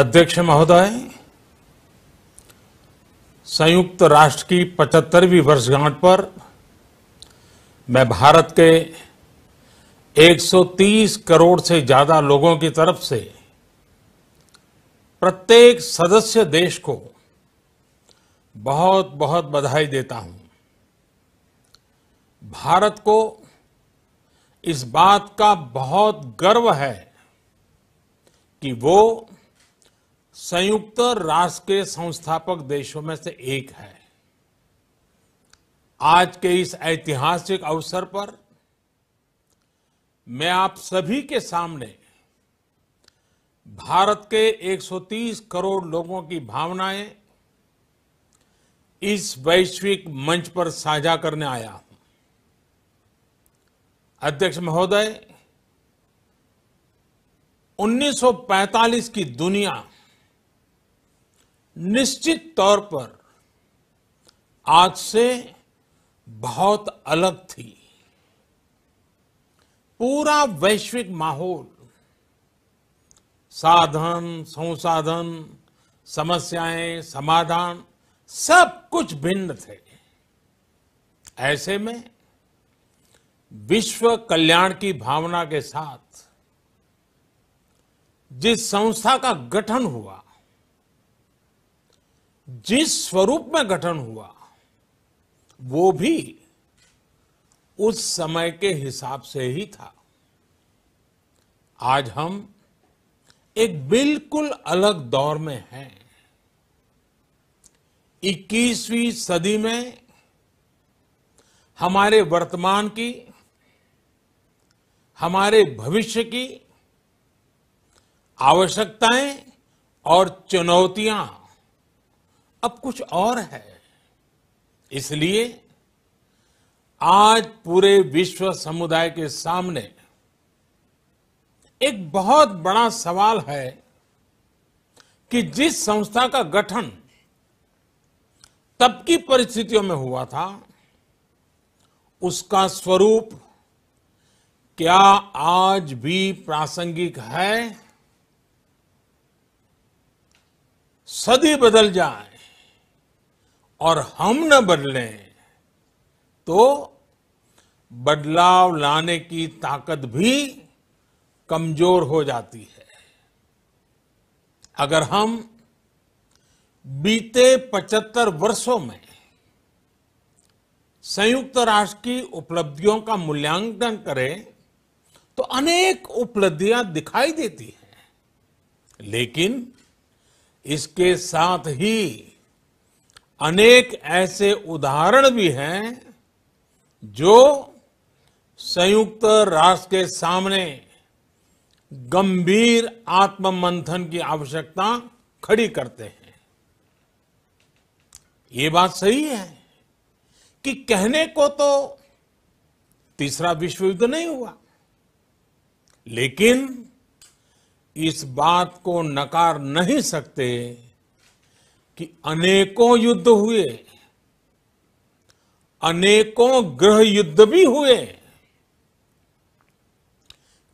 अध्यक्ष महोदय संयुक्त राष्ट्र की पचहत्तरवीं वर्षगांठ पर मैं भारत के 130 करोड़ से ज्यादा लोगों की तरफ से प्रत्येक सदस्य देश को बहुत बहुत बधाई देता हूं भारत को इस बात का बहुत गर्व है कि वो संयुक्त राष्ट्र के संस्थापक देशों में से एक है आज के इस ऐतिहासिक अवसर पर मैं आप सभी के सामने भारत के 130 करोड़ लोगों की भावनाएं इस वैश्विक मंच पर साझा करने आया हूं अध्यक्ष महोदय 1945 की दुनिया निश्चित तौर पर आज से बहुत अलग थी पूरा वैश्विक माहौल साधन संसाधन समस्याएं समाधान सब कुछ भिन्न थे ऐसे में विश्व कल्याण की भावना के साथ जिस संस्था का गठन हुआ जिस स्वरूप में गठन हुआ वो भी उस समय के हिसाब से ही था आज हम एक बिल्कुल अलग दौर में हैं 21वीं सदी में हमारे वर्तमान की हमारे भविष्य की आवश्यकताएं और चुनौतियां अब कुछ और है इसलिए आज पूरे विश्व समुदाय के सामने एक बहुत बड़ा सवाल है कि जिस संस्था का गठन तब की परिस्थितियों में हुआ था उसका स्वरूप क्या आज भी प्रासंगिक है सदी बदल जाए और हम न बदले तो बदलाव लाने की ताकत भी कमजोर हो जाती है अगर हम बीते 75 वर्षों में संयुक्त राष्ट्र की उपलब्धियों का मूल्यांकन करें तो अनेक उपलब्धियां दिखाई देती हैं लेकिन इसके साथ ही अनेक ऐसे उदाहरण भी हैं जो संयुक्त राष्ट्र के सामने गंभीर आत्ममंथन की आवश्यकता खड़ी करते हैं ये बात सही है कि कहने को तो तीसरा विश्व युद्ध नहीं हुआ लेकिन इस बात को नकार नहीं सकते कि अनेकों युद्ध हुए अनेकों ग्रह युद्ध भी हुए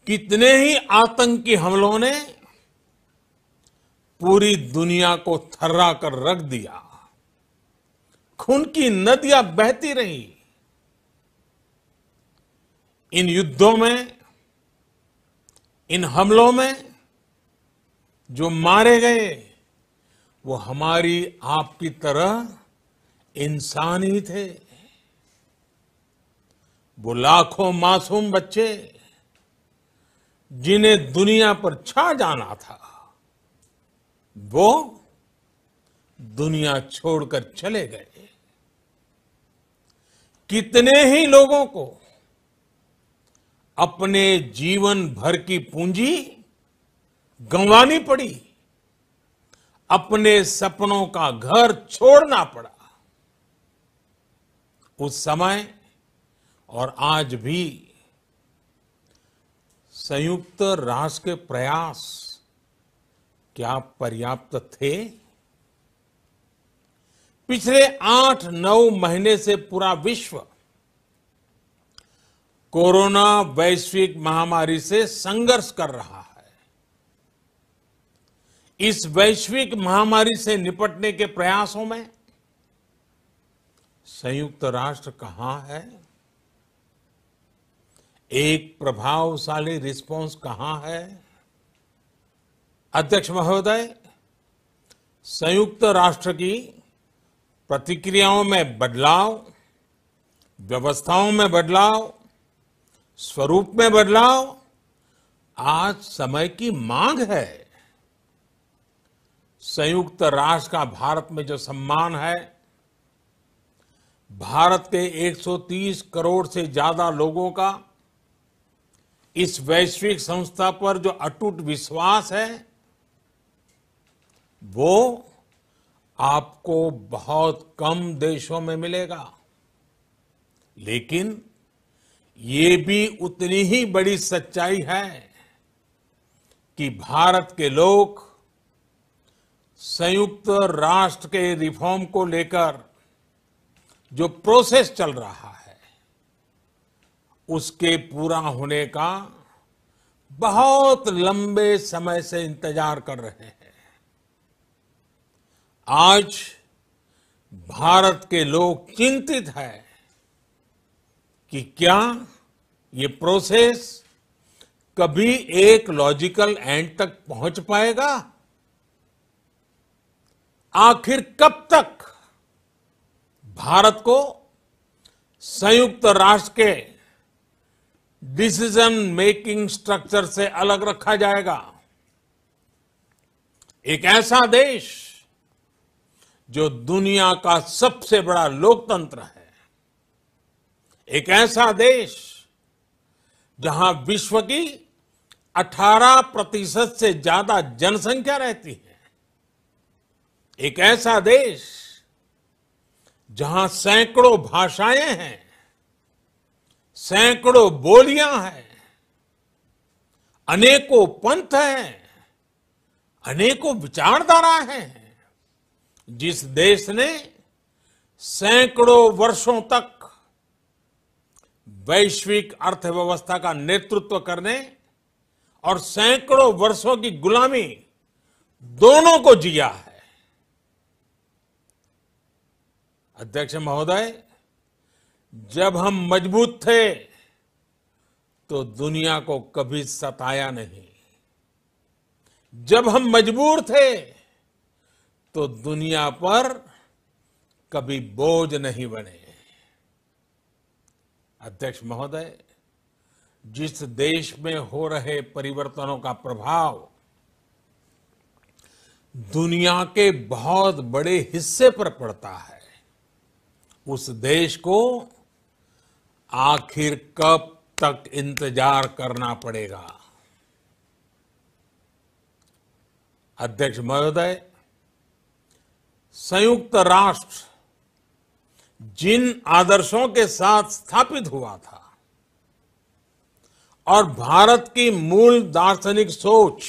कितने ही आतंकी हमलों ने पूरी दुनिया को थर्रा कर रख दिया खून की नदियां बहती रही इन युद्धों में इन हमलों में जो मारे गए वो हमारी आपकी तरह इंसान ही थे वो लाखों मासूम बच्चे जिन्हें दुनिया पर छा जाना था वो दुनिया छोड़कर चले गए कितने ही लोगों को अपने जीवन भर की पूंजी गंवानी पड़ी अपने सपनों का घर छोड़ना पड़ा उस समय और आज भी संयुक्त राष्ट्र के प्रयास क्या पर्याप्त थे पिछले आठ नौ महीने से पूरा विश्व कोरोना वैश्विक महामारी से संघर्ष कर रहा है इस वैश्विक महामारी से निपटने के प्रयासों में संयुक्त राष्ट्र कहां है एक प्रभावशाली रिस्पांस कहां है अध्यक्ष महोदय संयुक्त राष्ट्र की प्रतिक्रियाओं में बदलाव व्यवस्थाओं में बदलाव स्वरूप में बदलाव आज समय की मांग है संयुक्त राष्ट्र का भारत में जो सम्मान है भारत के 130 करोड़ से ज्यादा लोगों का इस वैश्विक संस्था पर जो अटूट विश्वास है वो आपको बहुत कम देशों में मिलेगा लेकिन ये भी उतनी ही बड़ी सच्चाई है कि भारत के लोग संयुक्त राष्ट्र के रिफॉर्म को लेकर जो प्रोसेस चल रहा है उसके पूरा होने का बहुत लंबे समय से इंतजार कर रहे हैं आज भारत के लोग चिंतित हैं कि क्या ये प्रोसेस कभी एक लॉजिकल एंड तक पहुंच पाएगा आखिर कब तक भारत को संयुक्त राष्ट्र के डिसीजन मेकिंग स्ट्रक्चर से अलग रखा जाएगा एक ऐसा देश जो दुनिया का सबसे बड़ा लोकतंत्र है एक ऐसा देश जहां विश्व की 18 प्रतिशत से ज्यादा जनसंख्या रहती है एक ऐसा देश जहां सैकड़ों भाषाएं हैं सैकड़ों बोलियां हैं अनेकों पंथ हैं अनेकों विचारधारा हैं जिस देश ने सैकड़ों वर्षों तक वैश्विक अर्थव्यवस्था का नेतृत्व करने और सैकड़ों वर्षों की गुलामी दोनों को जिया है अध्यक्ष महोदय जब हम मजबूत थे तो दुनिया को कभी सताया नहीं जब हम मजबूर थे तो दुनिया पर कभी बोझ नहीं बने अध्यक्ष महोदय जिस देश में हो रहे परिवर्तनों का प्रभाव दुनिया के बहुत बड़े हिस्से पर पड़ता है उस देश को आखिर कब तक इंतजार करना पड़ेगा अध्यक्ष महोदय संयुक्त राष्ट्र जिन आदर्शों के साथ स्थापित हुआ था और भारत की मूल दार्शनिक सोच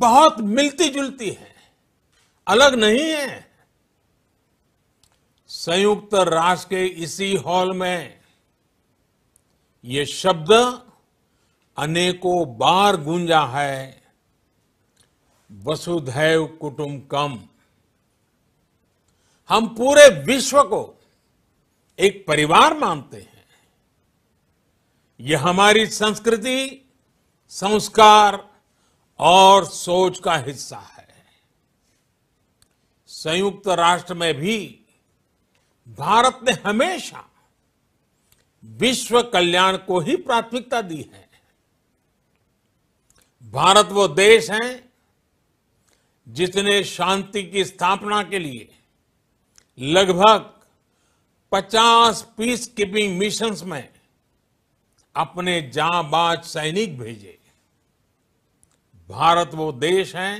बहुत मिलती जुलती है अलग नहीं है संयुक्त राष्ट्र के इसी हॉल में ये शब्द अनेकों बार गूंजा है वसुधैव कम हम पूरे विश्व को एक परिवार मानते हैं यह हमारी संस्कृति संस्कार और सोच का हिस्सा है संयुक्त राष्ट्र में भी भारत ने हमेशा विश्व कल्याण को ही प्राथमिकता दी है भारत वो देश है जिसने शांति की स्थापना के लिए लगभग 50 पीस कीपिंग मिशन में अपने जाबाज सैनिक भेजे भारत वो देश है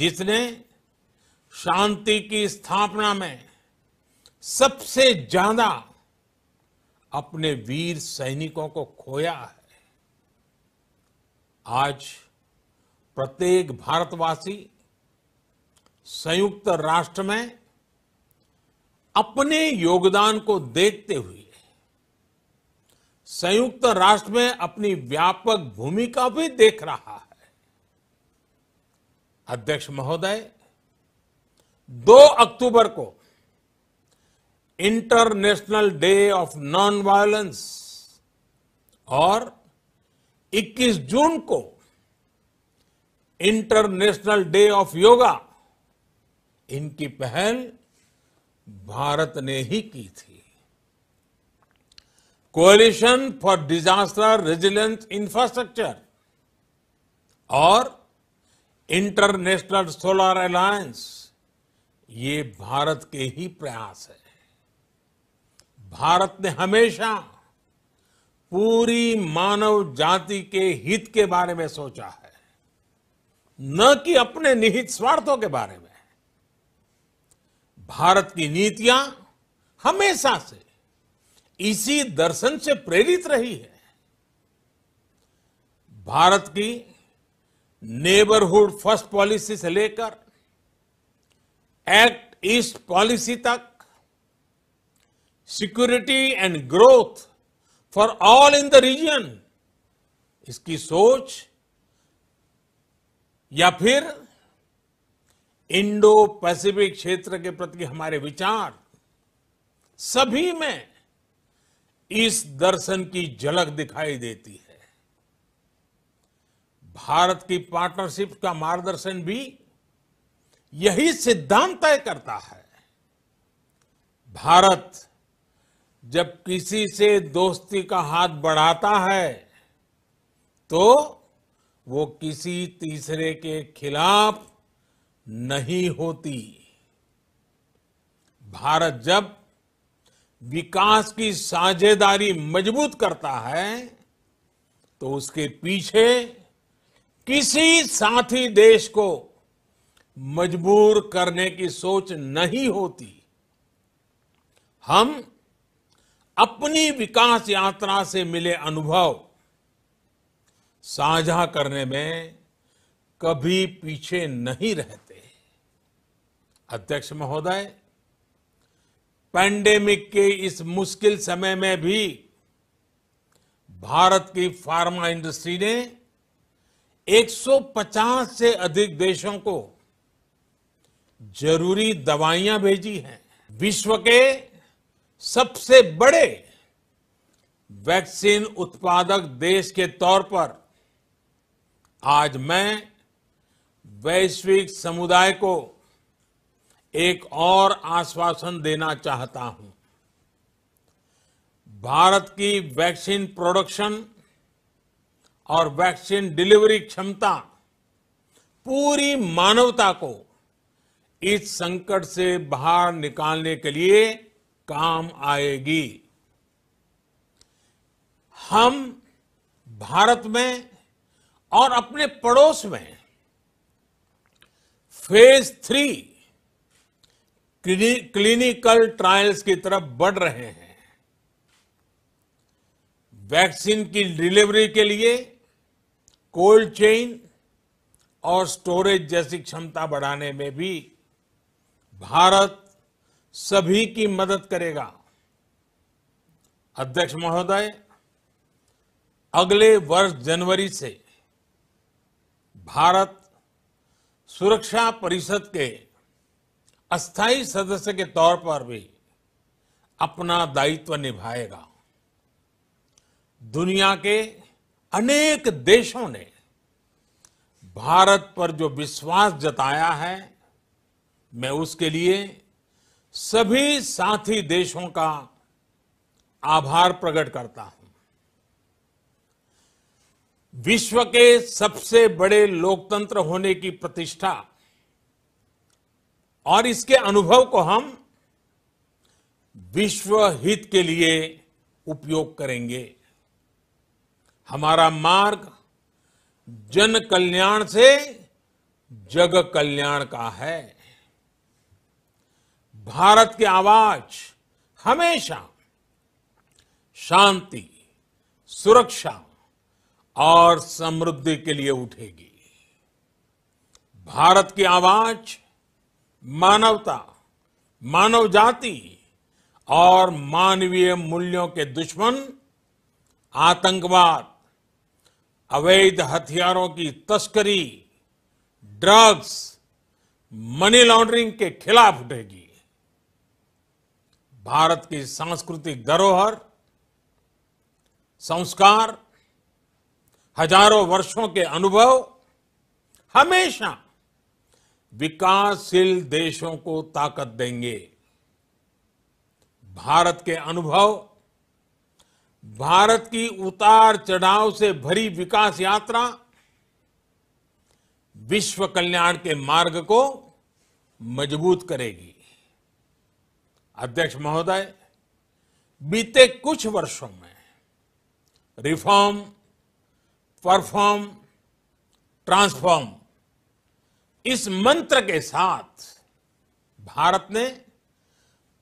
जिसने शांति की स्थापना में सबसे ज्यादा अपने वीर सैनिकों को खोया है आज प्रत्येक भारतवासी संयुक्त राष्ट्र में अपने योगदान को देखते हुए संयुक्त राष्ट्र में अपनी व्यापक भूमिका भी देख रहा है अध्यक्ष महोदय 2 अक्टूबर को international day of non violence और 21 जून को इंटरनेशनल डे ऑफ योगा इनकी पहल भारत ने ही की थी coalition for disaster resilience infrastructure और इंटरनेशनल सोलर अलायंस ये भारत के ही प्रयास है भारत ने हमेशा पूरी मानव जाति के हित के बारे में सोचा है न कि अपने निहित स्वार्थों के बारे में भारत की नीतियां हमेशा से इसी दर्शन से प्रेरित रही है भारत की नेबरहुड फर्स्ट पॉलिसी से लेकर एक्ट ईस्ट पॉलिसी तक security and growth for all in the region इसकी सोच या फिर इंडो पैसिफिक क्षेत्र के प्रति हमारे विचार सभी में इस दर्शन की झलक दिखाई देती है भारत की पार्टनरशिप का मार्गदर्शन भी यही सिद्धांत तय करता है भारत जब किसी से दोस्ती का हाथ बढ़ाता है तो वो किसी तीसरे के खिलाफ नहीं होती भारत जब विकास की साझेदारी मजबूत करता है तो उसके पीछे किसी साथी देश को मजबूर करने की सोच नहीं होती हम अपनी विकास यात्रा से मिले अनुभव साझा करने में कभी पीछे नहीं रहते अध्यक्ष महोदय पैंडेमिक के इस मुश्किल समय में भी भारत की फार्मा इंडस्ट्री ने 150 से अधिक देशों को जरूरी दवाइयां भेजी हैं विश्व के सबसे बड़े वैक्सीन उत्पादक देश के तौर पर आज मैं वैश्विक समुदाय को एक और आश्वासन देना चाहता हूं भारत की वैक्सीन प्रोडक्शन और वैक्सीन डिलीवरी क्षमता पूरी मानवता को इस संकट से बाहर निकालने के लिए काम आएगी हम भारत में और अपने पड़ोस में फेज थ्री क्लिनिकल ट्रायल्स की तरफ बढ़ रहे हैं वैक्सीन की डिलीवरी के लिए कोल्ड चेन और स्टोरेज जैसी क्षमता बढ़ाने में भी भारत सभी की मदद करेगा अध्यक्ष महोदय अगले वर्ष जनवरी से भारत सुरक्षा परिषद के अस्थायी सदस्य के तौर पर भी अपना दायित्व निभाएगा दुनिया के अनेक देशों ने भारत पर जो विश्वास जताया है मैं उसके लिए सभी साथी देशों का आभार प्रकट करता हूं विश्व के सबसे बड़े लोकतंत्र होने की प्रतिष्ठा और इसके अनुभव को हम विश्व हित के लिए उपयोग करेंगे हमारा मार्ग जन कल्याण से जग कल्याण का है भारत की आवाज हमेशा शांति सुरक्षा और समृद्धि के लिए उठेगी भारत की आवाज मानवता मानव जाति और मानवीय मूल्यों के दुश्मन आतंकवाद अवैध हथियारों की तस्करी ड्रग्स मनी लॉन्ड्रिंग के खिलाफ उठेगी भारत की सांस्कृतिक धरोहर संस्कार हजारों वर्षों के अनुभव हमेशा विकासशील देशों को ताकत देंगे भारत के अनुभव भारत की उतार चढ़ाव से भरी विकास यात्रा विश्व कल्याण के मार्ग को मजबूत करेगी अध्यक्ष महोदय बीते कुछ वर्षों में रिफॉर्म परफॉर्म ट्रांसफॉर्म इस मंत्र के साथ भारत ने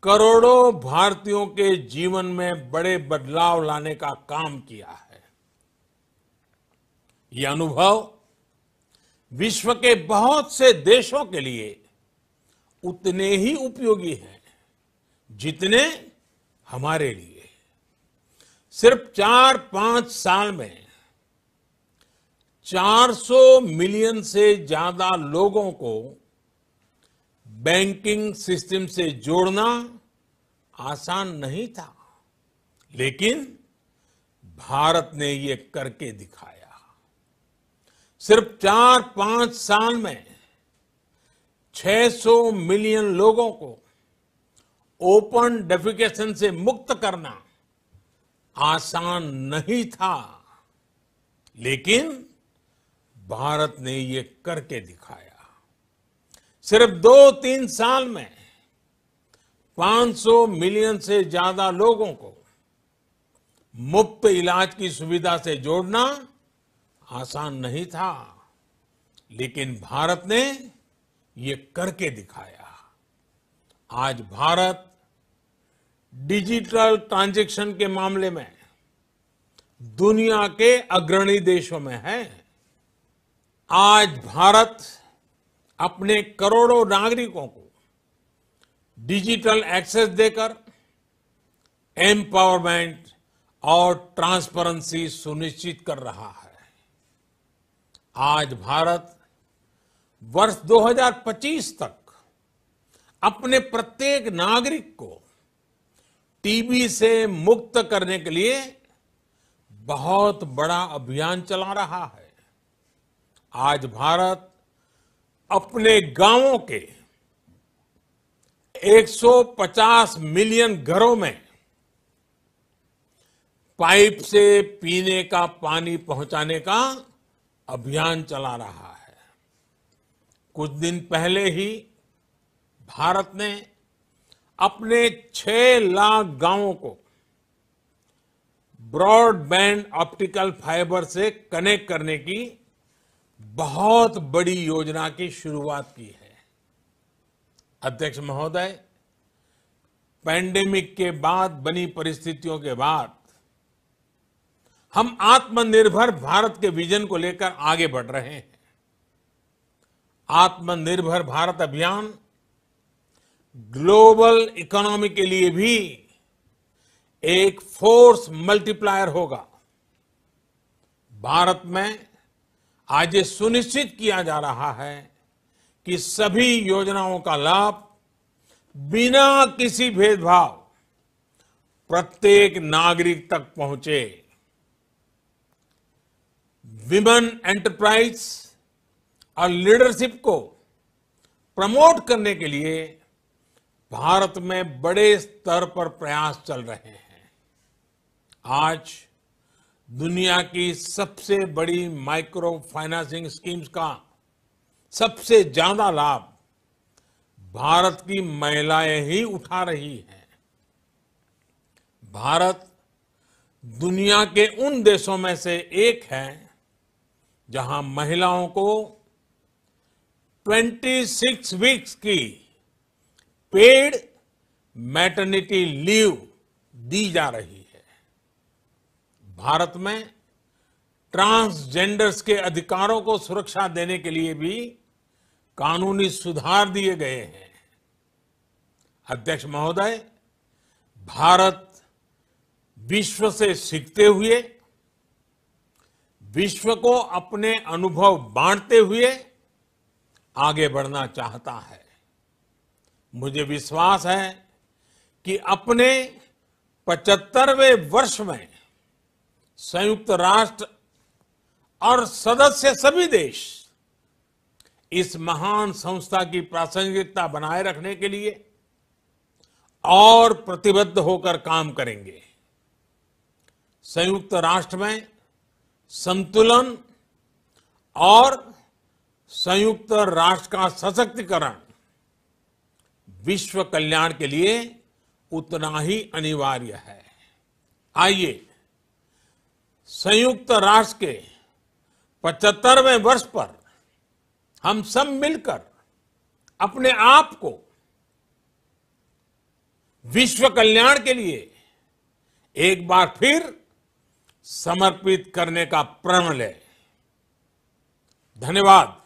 करोड़ों भारतीयों के जीवन में बड़े बदलाव लाने का काम किया है यह अनुभव विश्व के बहुत से देशों के लिए उतने ही उपयोगी हैं जितने हमारे लिए सिर्फ चार पांच साल में 400 मिलियन से ज्यादा लोगों को बैंकिंग सिस्टम से जोड़ना आसान नहीं था लेकिन भारत ने ये करके दिखाया सिर्फ चार पांच साल में 600 मिलियन लोगों को ओपन डेफिकेशन से मुक्त करना आसान नहीं था लेकिन भारत ने ये करके दिखाया सिर्फ दो तीन साल में 500 मिलियन से ज्यादा लोगों को मुफ्त इलाज की सुविधा से जोड़ना आसान नहीं था लेकिन भारत ने ये करके दिखाया आज भारत डिजिटल ट्रांजेक्शन के मामले में दुनिया के अग्रणी देशों में है आज भारत अपने करोड़ों नागरिकों को डिजिटल एक्सेस देकर एम्पावरमेंट और ट्रांसपेरेंसी सुनिश्चित कर रहा है आज भारत वर्ष 2025 तक अपने प्रत्येक नागरिक को टीबी से मुक्त करने के लिए बहुत बड़ा अभियान चला रहा है आज भारत अपने गांवों के 150 मिलियन घरों में पाइप से पीने का पानी पहुंचाने का अभियान चला रहा है कुछ दिन पहले ही भारत ने अपने 6 लाख गांवों को ब्रॉडबैंड ऑप्टिकल फाइबर से कनेक्ट करने की बहुत बड़ी योजना की शुरुआत की है अध्यक्ष महोदय पैंडेमिक के बाद बनी परिस्थितियों के बाद हम आत्मनिर्भर भारत के विजन को लेकर आगे बढ़ रहे हैं आत्मनिर्भर भारत अभियान ग्लोबल इकोनॉमी के लिए भी एक फोर्स मल्टीप्लायर होगा भारत में आज ये सुनिश्चित किया जा रहा है कि सभी योजनाओं का लाभ बिना किसी भेदभाव प्रत्येक नागरिक तक पहुंचे विमेन एंटरप्राइज और लीडरशिप को प्रमोट करने के लिए भारत में बड़े स्तर पर प्रयास चल रहे हैं आज दुनिया की सबसे बड़ी माइक्रो फाइनेंसिंग स्कीम्स का सबसे ज्यादा लाभ भारत की महिलाएं ही उठा रही हैं भारत दुनिया के उन देशों में से एक है जहां महिलाओं को 26 वीक्स की पेड मैटर्निटी लीव दी जा रही है भारत में ट्रांसजेंडर्स के अधिकारों को सुरक्षा देने के लिए भी कानूनी सुधार दिए गए हैं अध्यक्ष महोदय भारत विश्व से सीखते हुए विश्व को अपने अनुभव बांटते हुए आगे बढ़ना चाहता है मुझे विश्वास है कि अपने 75वें वर्ष में संयुक्त राष्ट्र और सदस्य सभी देश इस महान संस्था की प्रासंगिकता बनाए रखने के लिए और प्रतिबद्ध होकर काम करेंगे संयुक्त राष्ट्र में संतुलन और संयुक्त राष्ट्र का सशक्तिकरण विश्व कल्याण के लिए उतना ही अनिवार्य है आइए संयुक्त राष्ट्र के पचहत्तरवें वर्ष पर हम सब मिलकर अपने आप को विश्व कल्याण के लिए एक बार फिर समर्पित करने का प्रण लें धन्यवाद